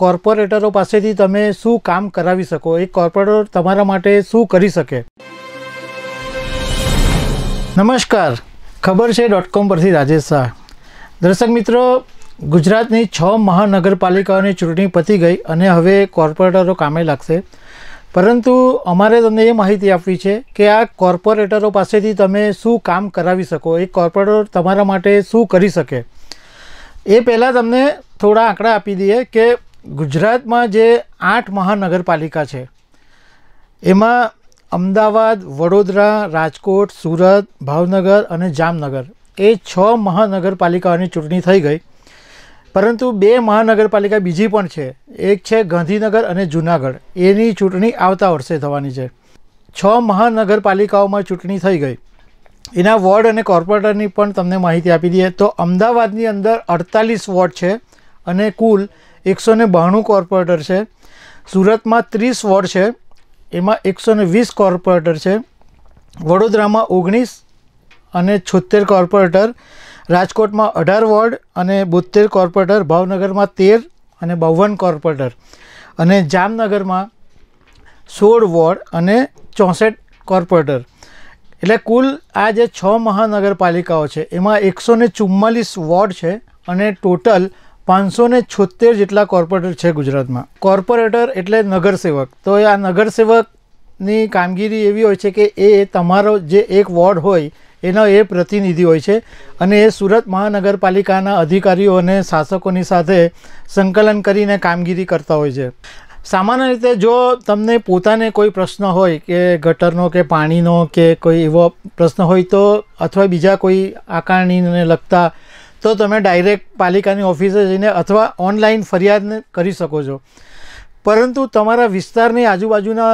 કોર્પોરેટરો પાસેથી તમે શું કામ કરાવી શકો એ કોર્પોરેટર તમારા માટે શું કરી શકે નમસ્કાર ખબર છે ડોટ કોમ પરથી રાજેશ શાહ દર્શક મિત્રો ગુજરાતની છ મહાનગરપાલિકાઓની ચૂંટણી પતી ગઈ અને હવે કોર્પોરેટરો કામે લાગશે પરંતુ અમારે તમને એ માહિતી આપવી છે કે આ કોર્પોરેટરો પાસેથી તમે શું કામ કરાવી શકો એ કોર્પોરેટર તમારા માટે શું કરી શકે એ પહેલાં તમને થોડા આંકડા આપી દઈએ કે ગુજરાતમાં જે આઠ મહાનગરપાલિકા છે એમાં અમદાવાદ વડોદરા રાજકોટ સુરત ભાવનગર અને જામનગર એ છ મહાનગરપાલિકાઓની ચૂંટણી થઈ ગઈ પરંતુ બે મહાનગરપાલિકા બીજી પણ છે એક છે ગાંધીનગર અને જુનાગઢ એની ચૂંટણી આવતા વર્ષે થવાની છે છ મહાનગરપાલિકાઓમાં ચૂંટણી થઈ ગઈ એના વોર્ડ અને કોર્પોરેટરની પણ તમને માહિતી આપી દઈએ તો અમદાવાદની અંદર અડતાલીસ વોર્ડ છે અને કુલ એકસો ને બાણું કોર્પોરેટર છે સુરતમાં ત્રીસ વોર્ડ છે એમાં એકસો ને વીસ કોર્પોરેટર છે વડોદરામાં ઓગણીસ અને છોતેર કોર્પોરેટર રાજકોટમાં અઢાર વોર્ડ અને બોતેર કોર્પોરેટર ભાવનગરમાં તેર અને બાવન કોર્પોરેટર અને જામનગરમાં સોળ વોર્ડ અને ચોસઠ કોર્પોરેટર એટલે કુલ આ જે છ મહાનગરપાલિકાઓ છે એમાં એકસો ને ચુમ્માલીસ વોર્ડ છે અને ટોટલ પાંચસો ને છોતેર જેટલા કોર્પોરેટર છે ગુજરાતમાં કોર્પોરેટર એટલે નગરસેવક તો આ નગરસેવકની કામગીરી એવી હોય છે કે એ તમારો જે એક વોર્ડ હોય એનો એ પ્રતિનિધિ હોય છે અને એ સુરત મહાનગરપાલિકાના અધિકારીઓ અને શાસકોની સાથે સંકલન કરીને કામગીરી કરતા હોય છે સામાન્ય રીતે જો તમને પોતાને કોઈ પ્રશ્ન હોય કે ગટરનો કે પાણીનો કે કોઈ એવો પ્રશ્ન હોય તો અથવા બીજા કોઈ આકારણીને લગતા તો તમે ડાયરેક્ટ પાલિકાની ઓફિસે જઈને અથવા ઓનલાઈન ફરિયાદ કરી શકો છો પરંતુ તમારા વિસ્તારની આજુબાજુના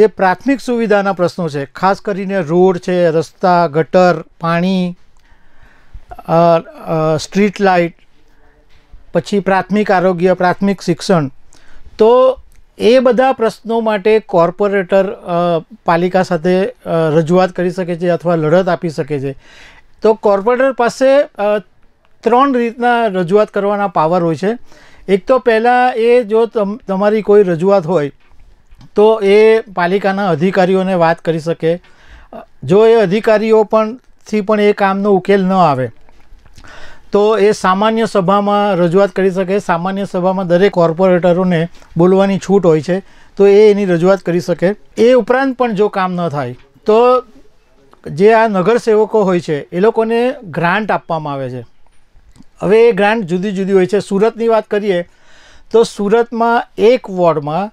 જે પ્રાથમિક સુવિધાના પ્રશ્નો છે ખાસ કરીને રોડ છે રસ્તા ગટર પાણી સ્ટ્રીટ લાઇટ પછી પ્રાથમિક આરોગ્ય પ્રાથમિક શિક્ષણ તો એ બધા પ્રશ્નો માટે કોર્પોરેટર પાલિકા સાથે રજૂઆત કરી શકે છે અથવા લડત આપી શકે છે તો કોર્પોરેટર પાસે ત્રણ રીતના રજૂઆત કરવાના પાવર હોય છે એક તો પહેલાં એ જો તમારી કોઈ રજૂઆત હોય તો એ પાલિકાના અધિકારીઓને વાત કરી શકે જો એ અધિકારીઓ પણથી પણ એ કામનો ઉકેલ ન આવે તો એ સામાન્ય સભામાં રજૂઆત કરી શકે સામાન્ય સભામાં દરેક કોર્પોરેટરોને બોલવાની છૂટ હોય છે તો એ એની રજૂઆત કરી શકે એ ઉપરાંત પણ જો કામ ન થાય તો જે આ નગરસેવકો હોય છે એ લોકોને ગ્રાન્ટ આપવામાં આવે છે હવે એ ગ્રાન્ટ જુદી જુદી હોય છે સુરતની વાત કરીએ તો સુરતમાં એક વોર્ડમાં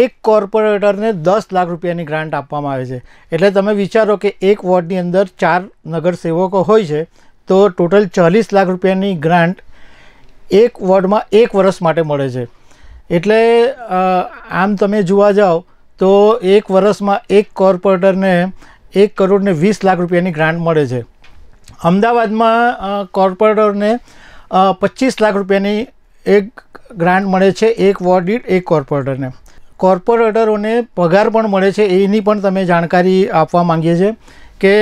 એક કોર્પોરેટરને દસ લાખ રૂપિયાની ગ્રાન્ટ આપવામાં આવે છે એટલે તમે વિચારો કે એક વોર્ડની અંદર ચાર નગરસેવકો હોય છે તો ટોટલ ચાલીસ લાખ રૂપિયાની ગ્રાન્ટ એક વોર્ડમાં એક વર્ષ માટે મળે છે એટલે આમ તમે જોવા જાઓ તો એક વર્ષમાં એક કોર્પોરેટરને એક કરોડને વીસ લાખ રૂપિયાની ગ્રાન્ટ મળે છે અમદાવાદમાં કોર્પોરેટરને પચીસ લાખ રૂપિયાની એક ગ્રાન્ટ મળે છે એક વોર્ડ દીઠ એક કોર્પોરેટરને કોર્પોરેટરોને પગાર પણ મળે છે એની પણ તમે જાણકારી આપવા માંગીએ છીએ કે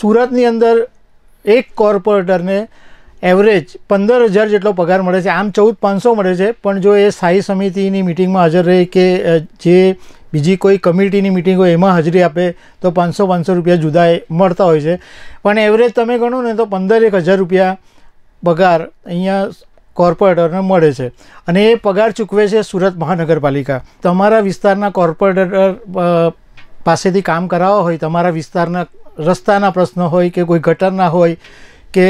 સુરતની અંદર એક કોર્પોરેટરને એવરેજ પંદર હજાર જેટલો પગાર મળે છે આમ ચૌદ પાંચસો મળે છે પણ જો એ સ્થાયી સમિતિની મિટિંગમાં હાજર રહે કે જે બીજી કોઈ કમિટીની મિટિંગ હોય એમાં હાજરી આપે તો પાંચસો પાંચસો રૂપિયા જુદા મળતા હોય છે પણ એવરેજ તમે ગણો ને તો પંદર એક હજાર રૂપિયા પગાર અહીંયા કોર્પોરેટરને મળે છે અને એ પગાર ચૂકવે છે સુરત મહાનગરપાલિકા તમારા વિસ્તારના કોર્પોરેટર પાસેથી કામ કરાવવા હોય તમારા વિસ્તારના રસ્તાના પ્રશ્નો હોય કે કોઈ ગટરના હોય કે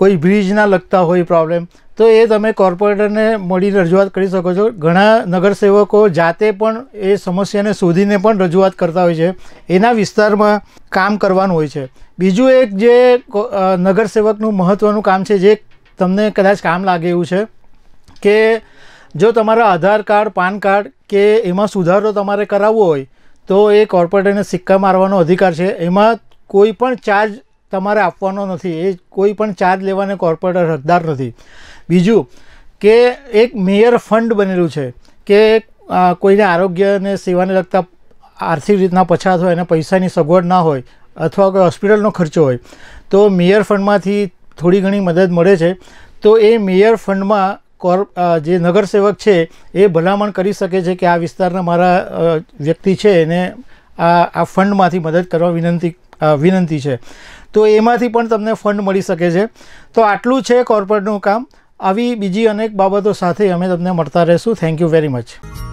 કોઈ બ્રિજના લગતા હોય પ્રોબ્લેમ તો એ તમે કોર્પોરેટરને મળીને રજૂઆત કરી શકો છો ઘણા નગરસેવકો જાતે પણ એ સમસ્યાને શોધીને પણ રજૂઆત કરતા હોય છે એના વિસ્તારમાં કામ કરવાનું હોય છે બીજું એક જે નગરસેવકનું મહત્ત્વનું કામ છે જે તમને કદાચ કામ લાગે એવું છે કે જો તમારા આધાર કાર્ડ પાન કાર્ડ કે એમાં સુધારો તમારે કરાવવો હોય તો એ કોર્પોરેટરને સિક્કા મારવાનો અધિકાર છે એમાં કોઈ પણ ચાર્જ તમારે આપવાનો નથી એ કોઈ પણ ચાર્જ લેવાને કોર્પોરેટર હકદાર નથી બીજું કે એક મેયર ફંડ બનેલું છે કે કોઈને આરોગ્ય અને સેવાને લગતા આર્થિક રીતના પછાત હોય અને પૈસાની સગવડ ના હોય અથવા કોઈ હોસ્પિટલનો ખર્ચો હોય તો મેયર ફંડમાંથી થોડી ઘણી મદદ મળે છે તો એ મેયર ફંડમાં કોર્પ જે નગરસેવક છે એ ભલામણ કરી શકે છે કે આ વિસ્તારના મારા વ્યક્તિ છે એને આ આ ફંડમાંથી મદદ કરવા વિનંતી વિનંતી છે તો એમાંથી પણ તમને ફંડ મળી શકે છે તો આટલું છે કોર્પોરેટનું કામ આવી બીજી અનેક બાબતો સાથે અમે તમને મળતા રહીશું થેન્ક યુ વેરી મચ